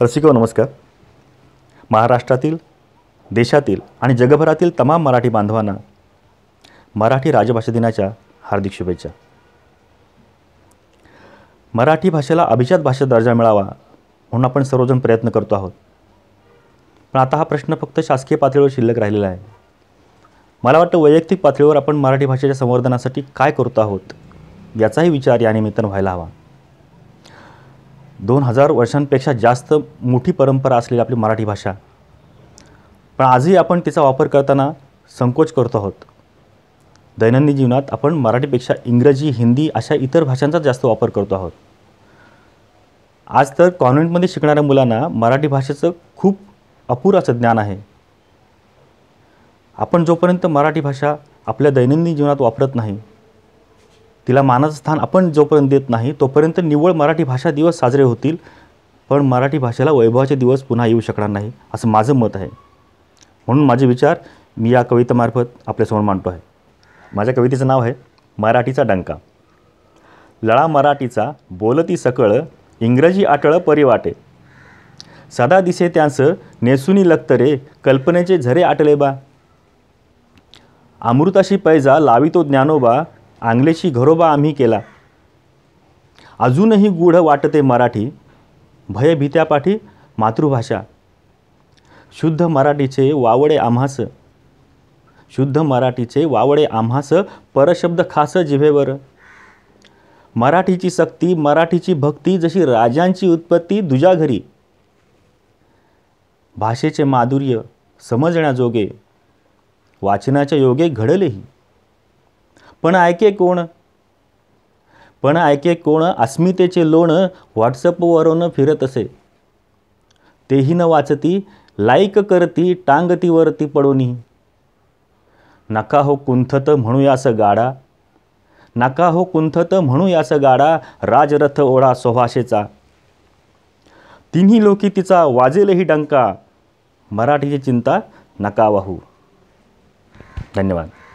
रसिको नमस्कार महाराष्ट्रातील देशातील आणि जगभरातील तमाम मराठी बांधवांना मराठी राजभाषा दिनाच्या हार्दिक शुभेच्छा मराठी भाषेला अभिजात भाषा दर्जा मिळावा म्हणून आपण सर्वजण प्रयत्न करतो आहोत पण आता हा प्रश्न फक्त शासकीय पातळीवर शिल्लक राहिलेला आहे मला वाटतं वैयक्तिक पातळीवर आपण मराठी भाषेच्या संवर्धनासाठी काय करतो आहोत याचाही विचार यानिमित्तानं व्हायला हवा दोन हजार वर्षांपेक्षा जास्त मोठी परंपरा असलेली आपली मराठी भाषा पण आजही आपण तिचा वापर करताना संकोच करतो आहोत दैनंदिन जीवनात आपण मराठीपेक्षा इंग्रजी हिंदी अशा इतर भाषांचा जास्त वापर करतो आहोत आज तर कॉन्व्हेंटमध्ये शिकणाऱ्या मुलांना मराठी भाषेचं खूप अपूर असं ज्ञान आहे आपण जोपर्यंत मराठी भाषा आपल्या दैनंदिन जीवनात वापरत नाही तिला मानाचं स्थान आपण जोपर्यंत देत नाही तोपर्यंत निव्वळ मराठी भाषा दिवस साजरे होतील पण मराठी भाषेला वैभवाचे दिवस पुन्हा येऊ शकणार नाही असं माझं मत आहे म्हणून माझे विचार मी या कवितेमार्फत आपल्यासमोर मांडतो आहे माझ्या कवितेचं नाव आहे मराठीचा डंका लळा मराठीचा बोलती सकळ इंग्रजी आटळं परिवाटे सदा दिसे त्यांचं नेसुनी लक्तरे कल्पनेचे झरे आटले बा अमृताशी पैजा लावितो ज्ञानोबा आंगलेशी घरोबा आम्ही केला अजूनही गूढ वाटते मराठी भयभीत्यापाठी मातृभाषा शुद्ध मराठीचे वावडे आम्हास शुद्ध मराठीचे वावडे आम्हास परशब्द खास जिभेवर मराठीची सक्ती मराठीची भक्ती जशी राजांची उत्पत्ती दुजा घरी भाषेचे माधुर्य समजण्याजोगे वाचनाच्या योगे घडलेही पण ऐके कोण पण ऐके कोण अस्मितेचे लोण व्हॉट्सअपवरून फिरत असे तेही न वाचती लाईक करती वरती पडोनी नका हो कुंथत म्हणू यास गाडा नका हो कुंथत म्हणू यास गाडा राजरथ ओढा सोभाषेचा तिन्ही लोकी तिचा वाजेलही डंका मराठीची चिंता नका वाहू धन्यवाद